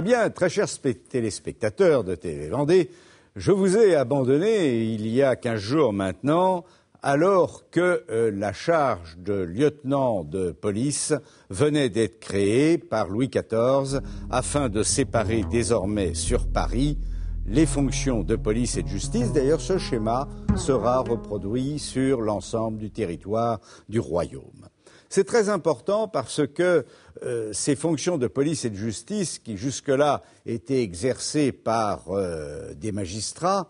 Eh bien, très chers téléspectateurs de TV Vendée, je vous ai abandonné il y a 15 jours maintenant, alors que euh, la charge de lieutenant de police venait d'être créée par Louis XIV afin de séparer désormais sur Paris les fonctions de police et de justice. D'ailleurs, ce schéma sera reproduit sur l'ensemble du territoire du royaume. C'est très important parce que euh, ces fonctions de police et de justice, qui jusque-là étaient exercées par euh, des magistrats,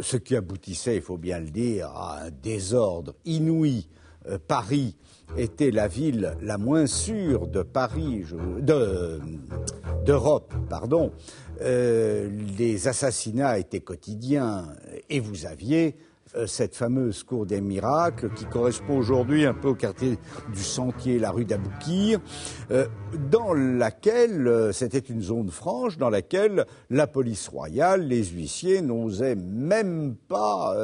ce qui aboutissait, il faut bien le dire, à un désordre inouï. Euh, Paris était la ville la moins sûre de Paris, d'Europe, pardon. les assassinats étaient quotidiens et vous aviez euh, cette fameuse cour des miracles qui correspond aujourd'hui un peu au quartier du Sentier, la rue d'Aboukir, euh, dans laquelle euh, c'était une zone franche, dans laquelle la police royale, les huissiers n'osaient même pas,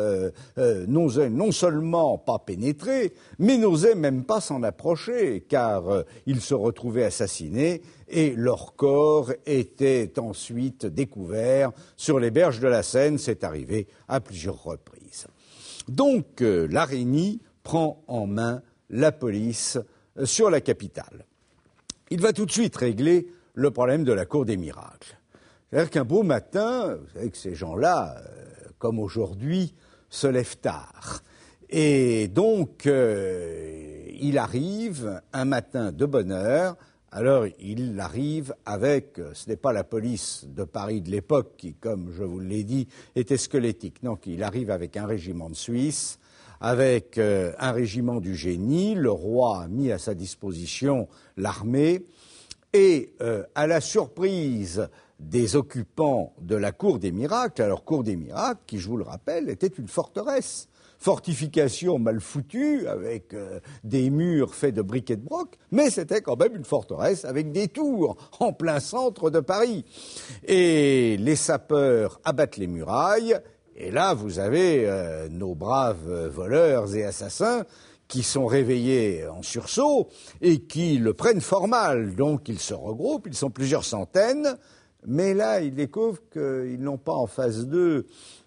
n'osaient non seulement pas pénétrer, mais n'osaient même pas s'en approcher, car ils se retrouvaient assassinés et leur corps était ensuite découvert sur les berges de la Seine. C'est arrivé à plusieurs reprises. Donc euh, l'Araignée prend en main la police euh, sur la capitale. Il va tout de suite régler le problème de la Cour des miracles. C'est-à-dire qu'un beau matin, vous savez que ces gens-là, euh, comme aujourd'hui, se lèvent tard. Et donc, il arrive un matin de bonne heure alors il arrive avec, ce n'est pas la police de Paris de l'époque qui, comme je vous l'ai dit, était squelettique, non, il arrive avec un régiment de Suisse, avec euh, un régiment du génie, le roi a mis à sa disposition l'armée, et euh, à la surprise des occupants de la Cour des miracles. Alors, Cour des miracles, qui, je vous le rappelle, était une forteresse. Fortification mal foutue, avec euh, des murs faits de briques et de broc, mais c'était quand même une forteresse avec des tours en plein centre de Paris. Et les sapeurs abattent les murailles, et là, vous avez euh, nos braves euh, voleurs et assassins qui sont réveillés en sursaut et qui le prennent fort mal. Donc ils se regroupent, ils sont plusieurs centaines, mais là, ils découvrent qu'ils n'ont pas en face d'eux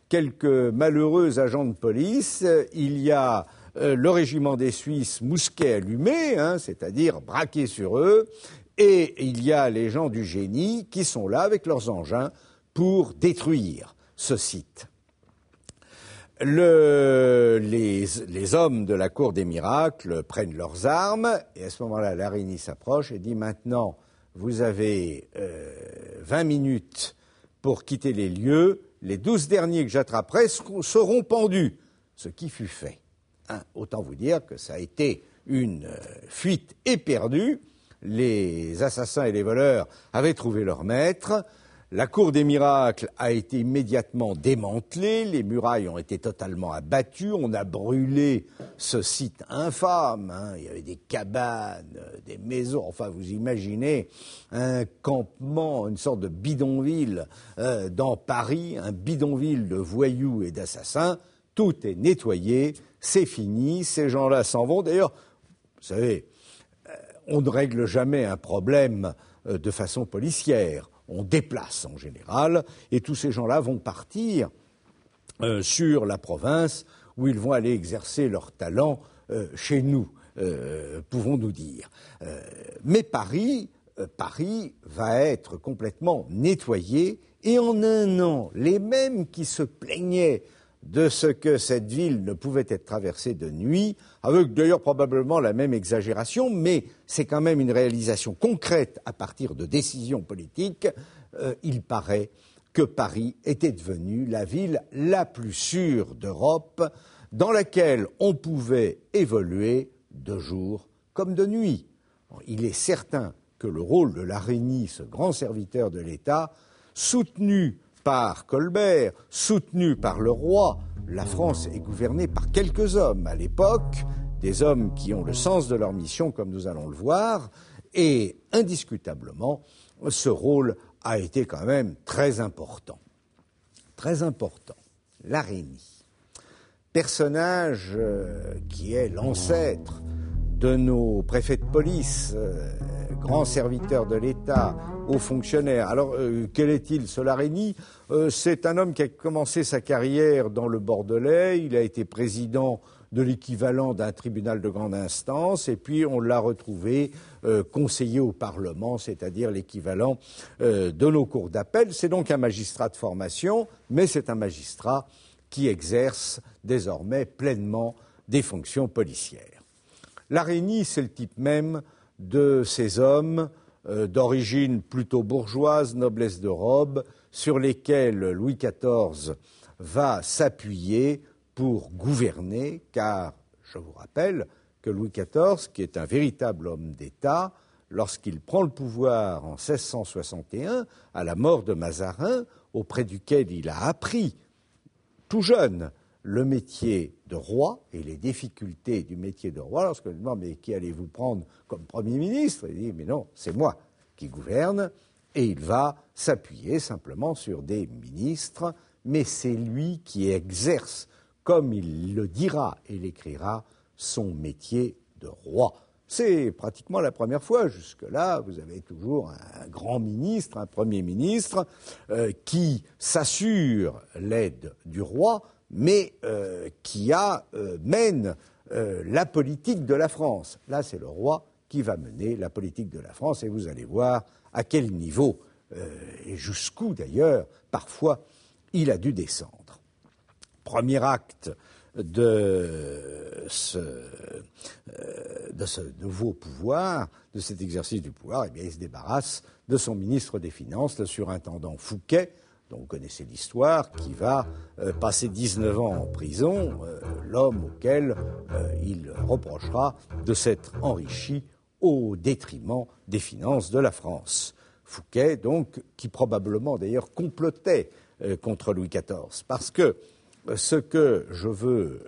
quelques malheureux agents de police. Il y a euh, le régiment des Suisses mousquet allumé, hein, c'est-à-dire braqué sur eux, et il y a les gens du génie qui sont là avec leurs engins pour détruire ce site. les, hommes de la cour des miracles prennent leurs armes et à ce moment-là, l'Arini s'approche et dit maintenant, vous avez euh, 20 minutes pour quitter les lieux, les douze derniers que j'attraperai seront pendus, ce qui fut fait. Hein, autant vous dire que ça a été une euh, fuite éperdue. Les assassins et les voleurs avaient trouvé leur maître. La cour des miracles a été immédiatement démantelée, les murailles ont été totalement abattues, on a brûlé ce site infâme, hein. il y avait des cabanes, euh, des maisons, enfin vous imaginez un campement, une sorte de bidonville euh, dans Paris, un bidonville de voyous et d'assassins, tout est nettoyé, c'est fini, ces gens-là s'en vont. D'ailleurs, vous savez, euh, on ne règle jamais un problème de façon policière on déplace en général, et tous ces gens-là vont partir euh, sur la province où ils vont aller exercer leur talent euh, chez nous, euh, pouvons-nous dire. mais Paris, Paris va être complètement nettoyé, et en un an, les mêmes qui se plaignaient de ce que cette ville ne pouvait être traversée de nuit, avec d'ailleurs probablement la même exagération, mais c'est quand même une réalisation concrète à partir de décisions politiques. Euh, il paraît que Paris était devenue la ville la plus sûre d'Europe, dans laquelle on pouvait évoluer de jour comme de nuit. Il est certain que le rôle de l'araignée, ce grand serviteur de l'État, soutenu par Colbert, soutenu par le roi, la France est gouvernée par quelques hommes à l'époque, des hommes qui ont le sens de leur mission, comme nous allons le voir, et indiscutablement, ce rôle a été quand même très important. Très important. L'arénie. Personnage euh, qui est l'ancêtre de nos préfets de police, euh, grand serviteur de l'État aux fonctionnaires. Alors, euh, quel est-il, Solarini euh, C'est un homme qui a commencé sa carrière dans le Bordelais. Il a été président de l'équivalent d'un tribunal de grande instance, et puis on l'a retrouvé euh, conseiller au Parlement, c'est-à-dire l'équivalent de nos cours d'appel. C'est donc un magistrat de formation, mais c'est un magistrat qui exerce désormais pleinement des fonctions policières. L'araignée, c'est le type même de ces hommes euh, d'origine plutôt bourgeoise, noblesse de robe, sur lesquels Louis XIV va s'appuyer pour gouverner, car je vous rappelle que Louis XIV, qui est un véritable homme d'État, lorsqu'il prend le pouvoir en 1661, à la mort de Mazarin, auprès duquel il a appris, tout jeune, le métier de roi et les difficultés du métier de roi lorsque lui demande mais qui allez-vous prendre comme Premier ministre Il dit mais non, c'est moi qui gouverne et il va s'appuyer simplement sur des ministres, mais c'est lui qui exerce, comme il le dira et l'écrira, son métier de roi. C'est pratiquement la première fois. Jusque-là, vous avez toujours un grand ministre, un premier ministre, euh, qui s'assure l'aide du roi, mais euh, qui euh, mène euh, la politique de la France. Là, c'est le roi qui va mener la politique de la France et vous allez voir à quel niveau et jusqu'où d'ailleurs, parfois, il a dû descendre. Premier acte de ce, de ce nouveau pouvoir, de cet exercice du pouvoir, eh bien, il se débarrasse de son ministre des Finances, le surintendant Fouquet, dont vous connaissez l'histoire, qui va euh, passer 19 ans en prison, euh, l'homme auquel euh, il reprochera de s'être enrichi au détriment des finances de la France. Fouquet, donc, qui probablement d'ailleurs complotait contre Louis XIV, parce que ce que je veux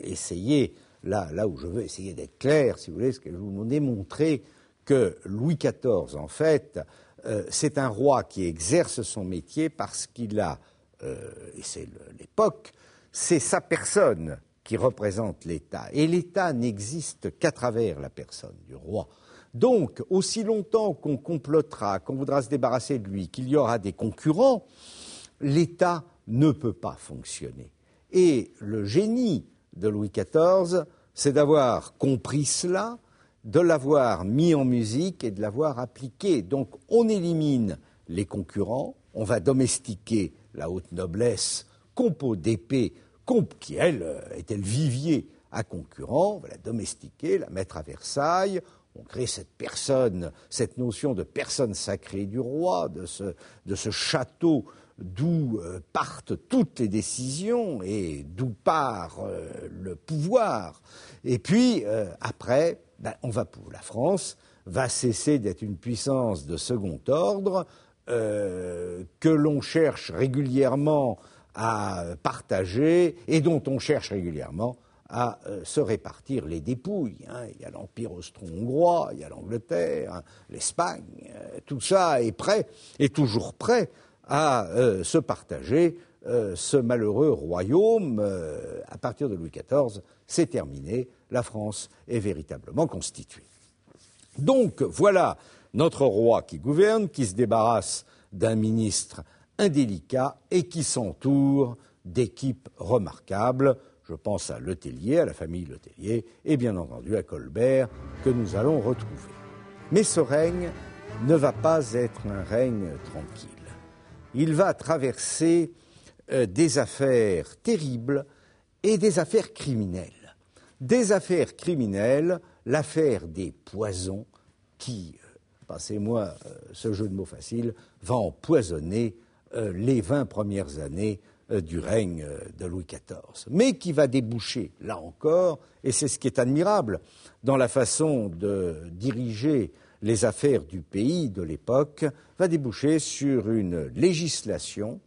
essayer, là, là où je veux essayer d'être clair, si vous voulez, c'est que je vous ai que Louis XIV, en fait, euh, c'est un roi qui exerce son métier parce qu'il a, euh, et c'est l'époque, c'est sa personne qui représente l'État. Et l'État n'existe qu'à travers la personne du roi. Donc, aussi longtemps qu'on complotera, qu'on voudra se débarrasser de lui, qu'il y aura des concurrents, l'État ne peut pas fonctionner. Et le génie de Louis XIV, c'est d'avoir compris cela, de l'avoir mis en musique et de l'avoir appliqué. Donc on élimine les concurrents, on va domestiquer la haute noblesse, compo d'épée, qui elle était euh, elle vivier à concurrent, on va la domestiquer, la mettre à Versailles, on crée cette personne, cette notion de personne sacrée du roi, de ce, de ce château d'où euh, partent toutes les décisions et d'où part euh, le pouvoir. Et puis, après, ben, on va, la France va cesser d'être une puissance de second ordre euh, que l'on cherche régulièrement à partager et dont on cherche régulièrement à euh, se répartir les dépouilles. Hein. Il y a l'Empire austro-hongrois, il y a l'Angleterre, hein, l'Espagne, euh, tout ça est prêt, est toujours prêt à se partager ce malheureux royaume. à partir de Louis XIV, c'est terminé la France est véritablement constituée. Donc voilà notre roi qui gouverne, qui se débarrasse d'un ministre indélicat et qui s'entoure d'équipes remarquables. Je pense à Letellier, à la famille Letellier, et bien entendu à Colbert, que nous allons retrouver. Mais ce règne ne va pas être un règne tranquille. Il va traverser euh, des affaires terribles et des affaires criminelles. Des affaires criminelles, l'affaire des poisons qui, euh, passez-moi euh, ce jeu de mots facile, va empoisonner euh, les vingt premières années du règne de Louis XIV, mais qui va déboucher, là encore, et c'est ce qui est admirable dans la façon de diriger les affaires du pays de l'époque, va déboucher sur une législation.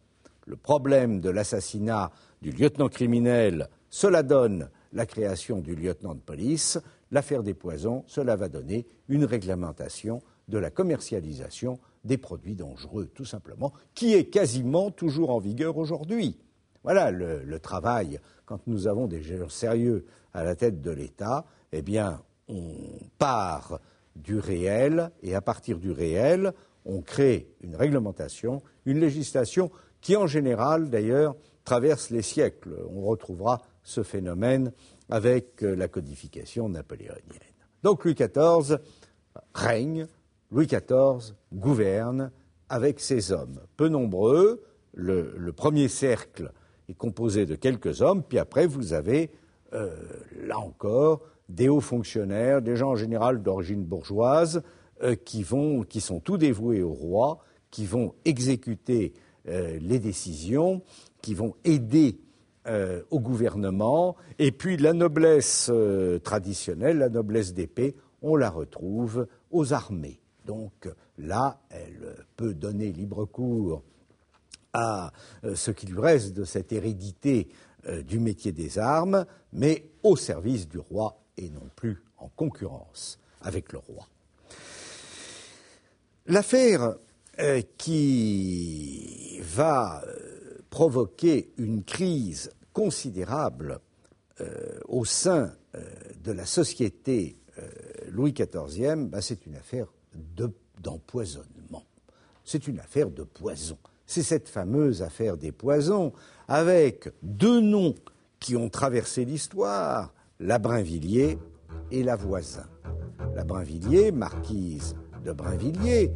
Le problème de l'assassinat du lieutenant criminel, cela donne la création du lieutenant de police, l'affaire des poisons, cela va donner une réglementation de la commercialisation des produits dangereux, tout simplement, qui est quasiment toujours en vigueur aujourd'hui. Voilà le, travail. Quand nous avons des gens sérieux à la tête de l'État, eh bien, on part du réel et à partir du réel, on crée une réglementation, une législation qui, en général, d'ailleurs, traverse les siècles. On retrouvera ce phénomène avec euh, la codification napoléonienne. Donc Louis XIV règne, Louis XIV gouverne avec ses hommes, peu nombreux. Le, premier cercle est composé de quelques hommes, puis après vous avez, euh, là encore, des hauts fonctionnaires, des gens en général d'origine bourgeoise, euh, qui, vont, qui sont tout dévoués au roi, qui vont exécuter les décisions, qui vont aider euh, au gouvernement. Et puis la noblesse euh, traditionnelle, la noblesse d'épée, on la retrouve aux armées. Donc là, elle peut donner libre cours à euh, ce qu'il reste de cette hérédité du métier des armes, mais au service du roi et non plus en concurrence avec le roi. L'affaire qui va provoquer une crise considérable euh, au sein euh, de la société euh, Louis XIV, bah, c'est une affaire d'empoisonnement. c'est une affaire de poison. C'est cette fameuse affaire des poisons, avec deux noms qui ont traversé l'histoire, la Brinvilliers et la Voisin. La Brinvilliers, marquise de Brinvilliers,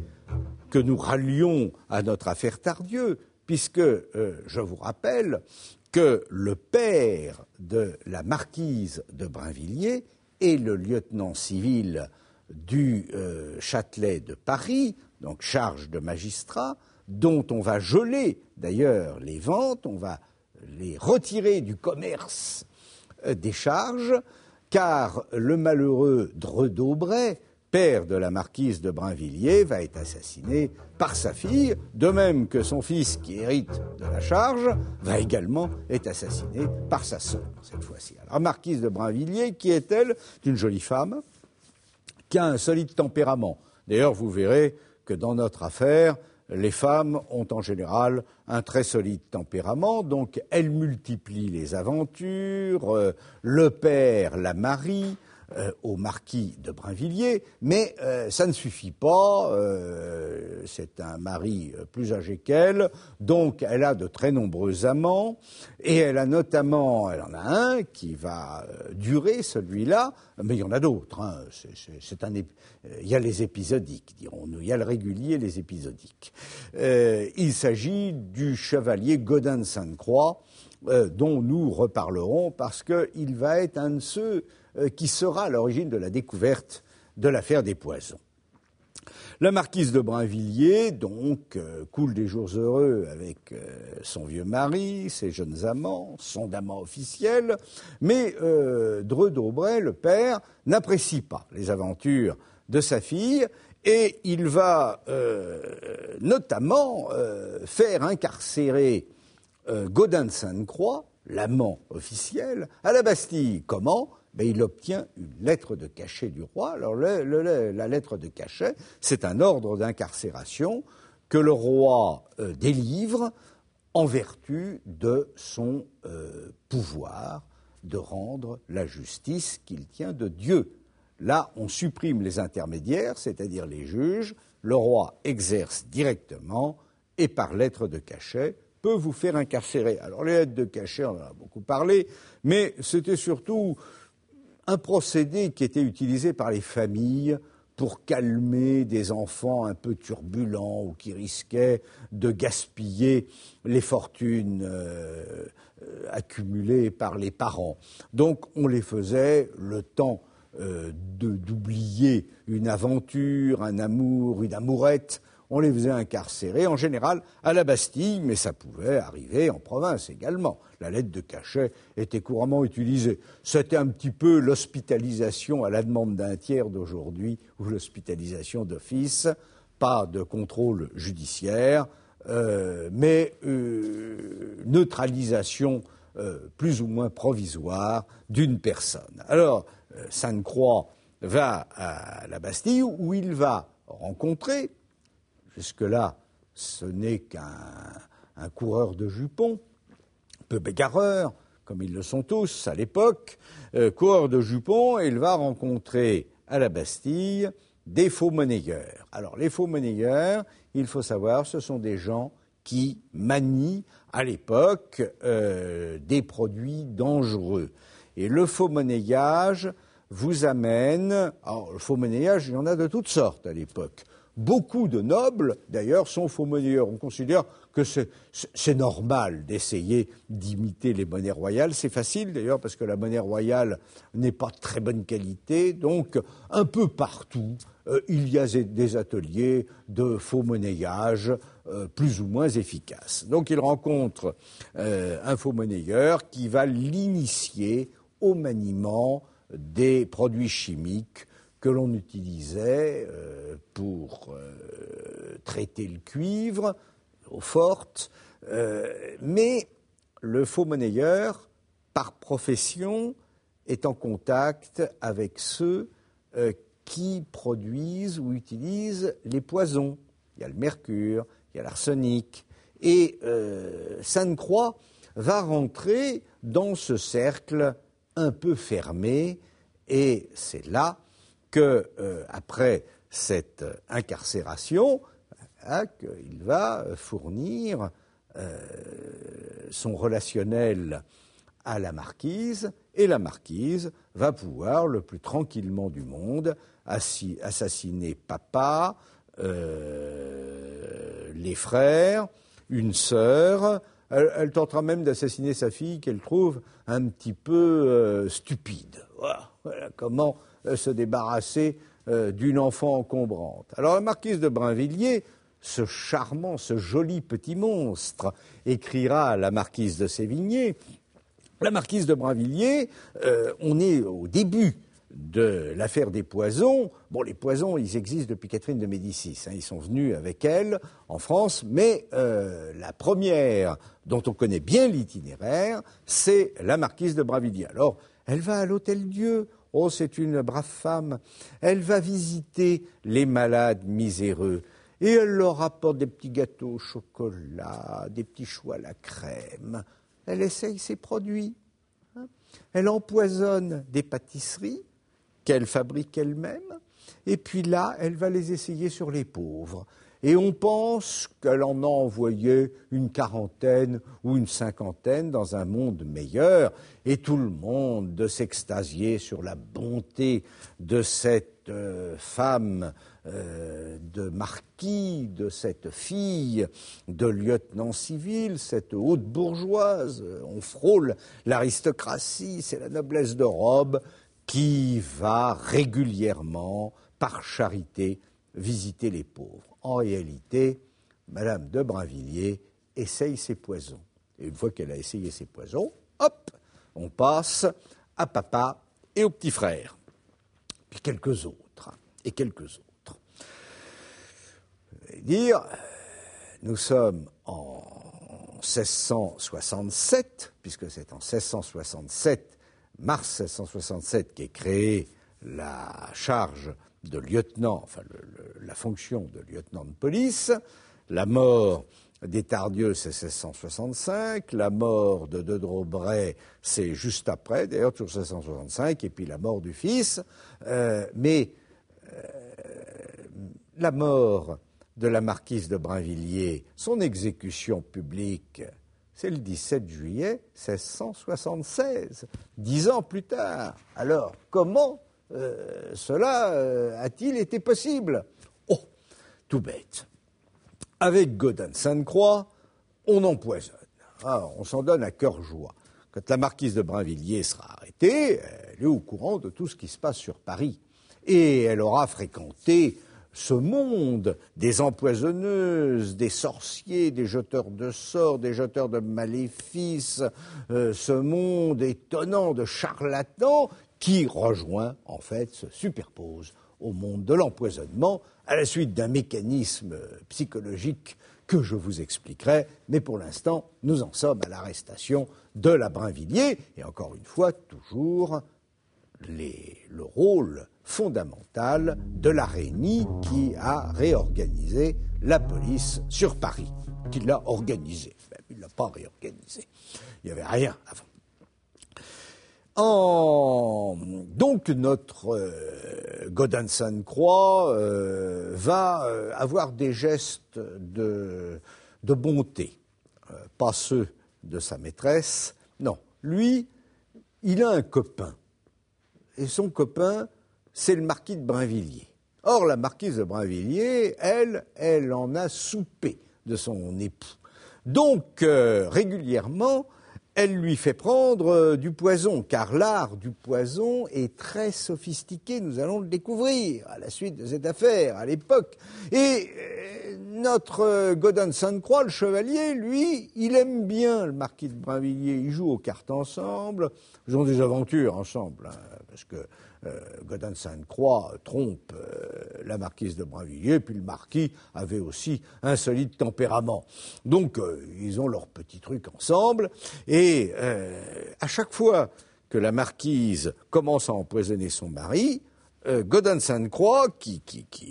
que nous rallions à notre affaire Tardieu, puisque euh, je vous rappelle que le père de la marquise de Brinvilliers est le lieutenant civil du euh, Châtelet de Paris, donc charge de magistrat, dont on va geler d'ailleurs les ventes, on va les retirer du commerce euh, des charges, car le malheureux Dredaubray père de la marquise de Brinvilliers, va être assassiné par sa fille, de même que son fils, qui hérite de la charge, va également être assassiné par sa sœur, cette fois-ci. Alors, marquise de Brinvilliers, qui est-elle Une jolie femme, qui a un solide tempérament. D'ailleurs, vous verrez que dans notre affaire, les femmes ont en général un très solide tempérament, donc elles multiplient les aventures, euh, le père la marie, euh, au marquis de Brinvilliers, mais euh, ça ne suffit pas. Euh, c'est un mari plus âgé qu'elle, donc elle a de très nombreux amants, et elle a notamment, elle en a un qui va durer, celui-là, mais il y en a d'autres. Hein, c'est, un, il y a les épisodiques, dirons-nous, il y a le régulier, et les épisodiques. il s'agit du chevalier Godin de Sainte-Croix, dont nous reparlerons parce qu'il va être un de ceux euh, qui sera à l'origine de la découverte de l'affaire des poisons. La marquise de Brinvilliers, donc, euh, coule des jours heureux avec euh, son vieux mari, ses jeunes amants, son amant officiel, mais Dreux d'Aubray, le père, n'apprécie pas les aventures de sa fille et il va notamment faire incarcérer Godin de Sainte-Croix, l'amant officiel, à la Bastille. Comment il obtient une lettre de cachet du roi. Alors la lettre de cachet, c'est un ordre d'incarcération que le roi euh, délivre en vertu de son euh, pouvoir de rendre la justice qu'il tient de Dieu. Là, on supprime les intermédiaires, c'est-à-dire les juges. Le roi exerce directement et par lettre de cachet peut vous faire incarcérer. Alors les lettres de cachet, on en a beaucoup parlé, mais c'était surtout un procédé qui était utilisé par les familles pour calmer des enfants un peu turbulents ou qui risquaient de gaspiller les fortunes euh, euh, accumulées par les parents. Donc on les faisait le temps euh, d'oublier une aventure, un amour, une amourette, on les faisait incarcérer, en général à la Bastille, mais ça pouvait arriver en province également. La lettre de cachet était couramment utilisée. C'était un petit peu l'hospitalisation à la demande d'un tiers d'aujourd'hui, ou l'hospitalisation d'office, pas de contrôle judiciaire, euh, mais euh, neutralisation euh, plus ou moins provisoire d'une personne. Alors, Sainte-Croix va à la Bastille où il va rencontrer puisque là ce n'est qu'un coureur de jupons, peu bégareur, comme ils le sont tous à l'époque, euh, coureur de jupons, et il va rencontrer à la Bastille des faux monnayeurs. Alors les faux monnayeurs, il faut savoir, ce sont des gens qui manient à l'époque euh, des produits dangereux. Et le faux monnayage vous amène, alors le faux monnayage, il y en a de toutes sortes à l'époque. Beaucoup de nobles, d'ailleurs, sont faux monnayeurs. On considère que c'est normal d'essayer d'imiter les monnaies royales. C'est facile, d'ailleurs, parce que la monnaie royale n'est pas de très bonne qualité. Donc, un peu partout, euh, il y a des ateliers de faux monnayage euh, plus ou moins efficaces. Donc, il rencontre euh, un faux monnayeur qui va l'initier au maniement des produits chimiques que l'on utilisait euh, pour euh, traiter le cuivre, aux fortes, euh, mais le faux monnayeur, par profession, est en contact avec ceux qui produisent ou utilisent les poisons. Il y a le mercure, il y a l'arsenic, et Sainte-Croix va rentrer dans ce cercle un peu fermé, et c'est là que euh, après cette incarcération, hein, il va euh, fournir euh, son relationnel à la marquise, et la marquise va pouvoir, le plus tranquillement du monde, assassiner papa, les frères, une sœur. Elle, tentera même d'assassiner sa fille qu'elle trouve un petit peu stupide. voilà comment euh, se débarrasser euh, d'une enfant encombrante. Alors la marquise de Brinvilliers, ce charmant, ce joli petit monstre, écrira à la marquise de Sévigné. La marquise de Brinvilliers, euh, on est au début de l'affaire des poisons. Bon, les poisons, ils existent depuis Catherine de Médicis. Hein. ils sont venus avec elle en France, mais la première dont on connaît bien l'itinéraire, c'est la marquise de Brinvilliers. Alors, elle va à l'Hôtel Dieu, Oh, c'est une brave femme. Elle va visiter les malades miséreux. Et elle leur apporte des petits gâteaux au chocolat, des petits choux à la crème. Elle essaye ses produits. Hein. Elle empoisonne des pâtisseries qu'elle fabrique elle-même. Et puis là, elle va les essayer sur les pauvres et on pense qu'elle en a envoyé une quarantaine ou une cinquantaine dans un monde meilleur, et tout le monde de s'extasier sur la bonté de cette euh, femme euh, de marquis, de cette fille, de lieutenant civil, cette haute bourgeoise. On frôle l'aristocratie, c'est la noblesse de robe qui va régulièrement, par charité, visiter les pauvres. En réalité, Madame de Brinvilliers essaye ses poisons. Et une fois qu'elle a essayé ses poisons, hop, on passe à papa et au petit frère, et quelques autres, et quelques autres. Je vais dire, nous sommes en 1667, puisque c'est en 1667, mars 1667, qu'est créée la charge de lieutenant, enfin la fonction de lieutenant de police, la mort des Tardieux, c'est 1665, la mort de De c'est juste après, d'ailleurs toujours 1665, et puis la mort du fils. Euh, mais euh, la mort de la marquise de Brinvilliers, son exécution publique, c'est le 17 juillet 1676, dix ans plus tard. Alors, comment euh, cela euh, a-t-il été possible Oh, tout bête. Avec Godin Sainte-Croix, on empoisonne. Ah, on s'en donne à cœur joie. Quand la marquise de Brinvilliers sera arrêtée, elle est au courant de tout ce qui se passe sur Paris. Et elle aura fréquenté ce monde des empoisonneuses, des sorciers, des jeteurs de sorts, des jeteurs de maléfices, euh, ce monde étonnant de charlatans qui rejoint, en fait, se superpose au monde de l'empoisonnement à la suite d'un mécanisme psychologique que je vous expliquerai, mais pour l'instant, nous en sommes à l'arrestation de la Brinvilliers, et encore une fois, toujours les, le rôle fondamental de Réunie, qui a réorganisé la police sur Paris, qui l'a organisée. Il ne l'a pas réorganisée. Il n'y avait rien avant. Donc notre euh, Godin sainte Croix euh, va euh, avoir des gestes de, de bonté, pas ceux de sa maîtresse. Non, lui, il a un copain. Et son copain, c'est le marquis de Brinvilliers. Or, la marquise de Brinvilliers, elle, elle en a soupé de son époux. Donc, régulièrement, elle lui fait prendre euh, du poison, car l'art du poison est très sophistiqué, nous allons le découvrir à la suite de cette affaire, à l'époque. Et euh, notre euh, Godin sainte Croix, le chevalier, lui, il aime bien le marquis de Brinvilliers, ils jouent aux cartes ensemble, ils ont des aventures ensemble, hein, parce que euh, Godin Sainte-Croix trompe euh, la marquise de Brinvilliers, puis le marquis avait aussi un solide tempérament. Donc euh, ils ont leur petit truc ensemble, et à chaque fois que la marquise commence à empoisonner son mari, Godin Sainte-Croix, qui,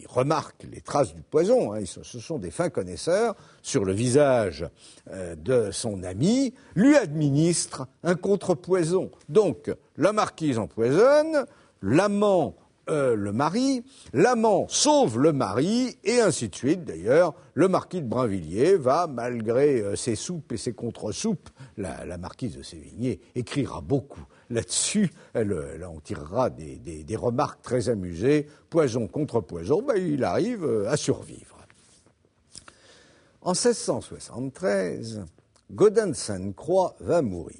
remarque les traces du poison, hein, ce sont des fins connaisseurs, sur le visage de son ami, lui administre un contrepoison. Donc, la marquise empoisonne, l'amant euh, le mari, l'amant sauve le mari, et ainsi de suite. D'ailleurs, le marquis de Brinvilliers va, malgré euh, ses soupes et ses contre-soupes, la, marquise de Sévigné écrira beaucoup là-dessus. Elle, en tirera des, remarques très amusées, poison contre poison, ben, il arrive euh, à survivre. En 1673, Godin de Sainte-Croix va mourir.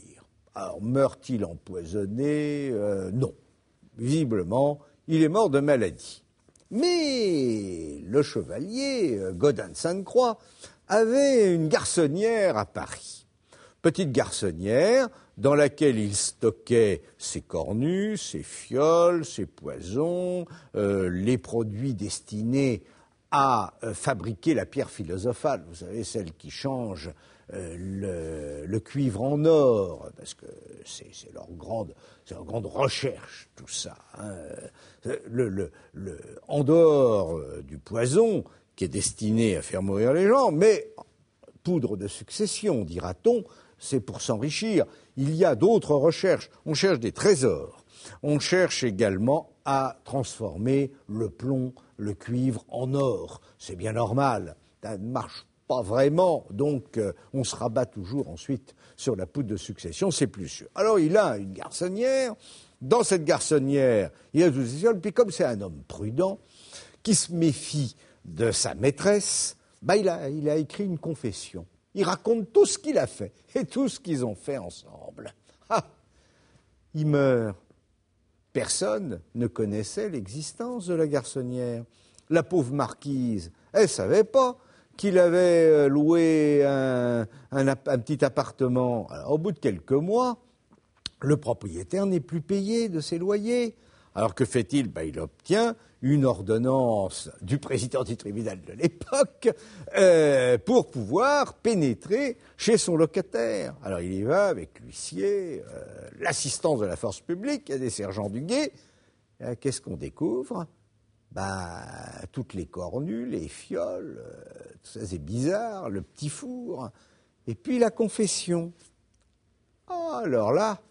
Alors, meurt-il empoisonné Non Visiblement, il est mort de maladie. Mais le chevalier euh, Godin de Sainte-Croix avait une garçonnière à Paris. Petite garçonnière dans laquelle il stockait ses cornues, ses fioles, ses poisons, euh, les produits destinés à euh, fabriquer la pierre philosophale, vous savez, celle qui change euh, le, cuivre en or, parce que c'est leur, leur grande, recherche, tout ça. Hein. Euh, le, le, en dehors du poison, qui est destiné à faire mourir les gens, mais poudre de succession, dira-t-on, c'est pour s'enrichir. Il y a d'autres recherches. On cherche des trésors. On cherche également à transformer le plomb le cuivre en or. C'est bien normal. Ça ne marche pas vraiment. Donc, euh, on se rabat toujours ensuite sur la poudre de succession, c'est plus sûr. Alors, il a une garçonnière. Dans cette garçonnière, il a une Puis, comme c'est un homme prudent, qui se méfie de sa maîtresse, bah, il, a, il a écrit une confession. Il raconte tout ce qu'il a fait et tout ce qu'ils ont fait ensemble. Ah il meurt Personne ne connaissait l'existence de la garçonnière. La pauvre marquise, elle savait pas qu'il avait euh, loué un, petit appartement. au bout de quelques mois, le propriétaire n'est plus payé de ses loyers. Alors que fait-il ben, Il obtient une ordonnance du président du tribunal de l'époque euh, pour pouvoir pénétrer chez son locataire. Alors il y va avec l'huissier, euh, l'assistance de la force publique, il y a des sergents du guet. Qu'est-ce qu'on découvre bah, toutes les cornues, les fioles, euh, tout ça c'est bizarre, le petit four. Et puis la confession. Oh, alors là,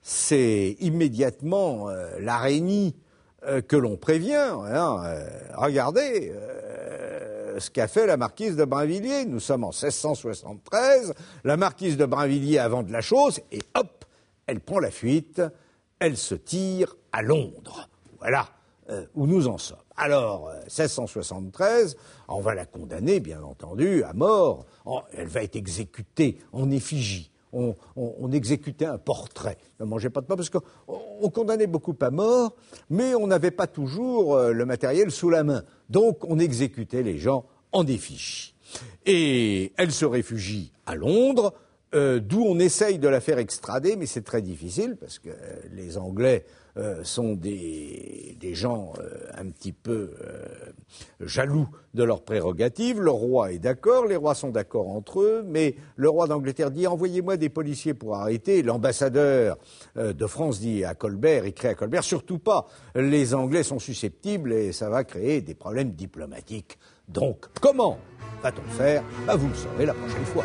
c'est immédiatement l'araignée euh, que l'on prévient. Hein, euh, regardez euh, ce qu'a fait la marquise de Brinvilliers. Nous sommes en 1673. La marquise de Brinvilliers invente la chose et hop, elle prend la fuite. Elle se tire à Londres. Voilà où nous en sommes. Alors, 1673, on va la condamner, bien entendu, à mort. elle va être exécutée en effigie on, exécutait un portrait. On ne mangeait pas de pain parce qu'on condamnait beaucoup à mort, mais on n'avait pas toujours euh, le matériel sous la main. Donc on exécutait les gens en effigie. Et elle se réfugie à Londres, euh, d'où on essaye de la faire extrader, mais c'est très difficile parce que euh, les Anglais euh, sont des, gens un petit peu jaloux de leurs prérogatives. Le roi est d'accord, les rois sont d'accord entre eux, mais le roi d'Angleterre dit envoyez-moi des policiers pour arrêter. L'ambassadeur de France dit à Colbert, écrit à Colbert, surtout pas. Les Anglais sont susceptibles et ça va créer des problèmes diplomatiques. Donc, comment va-t-on faire bah, Vous le saurez la prochaine fois.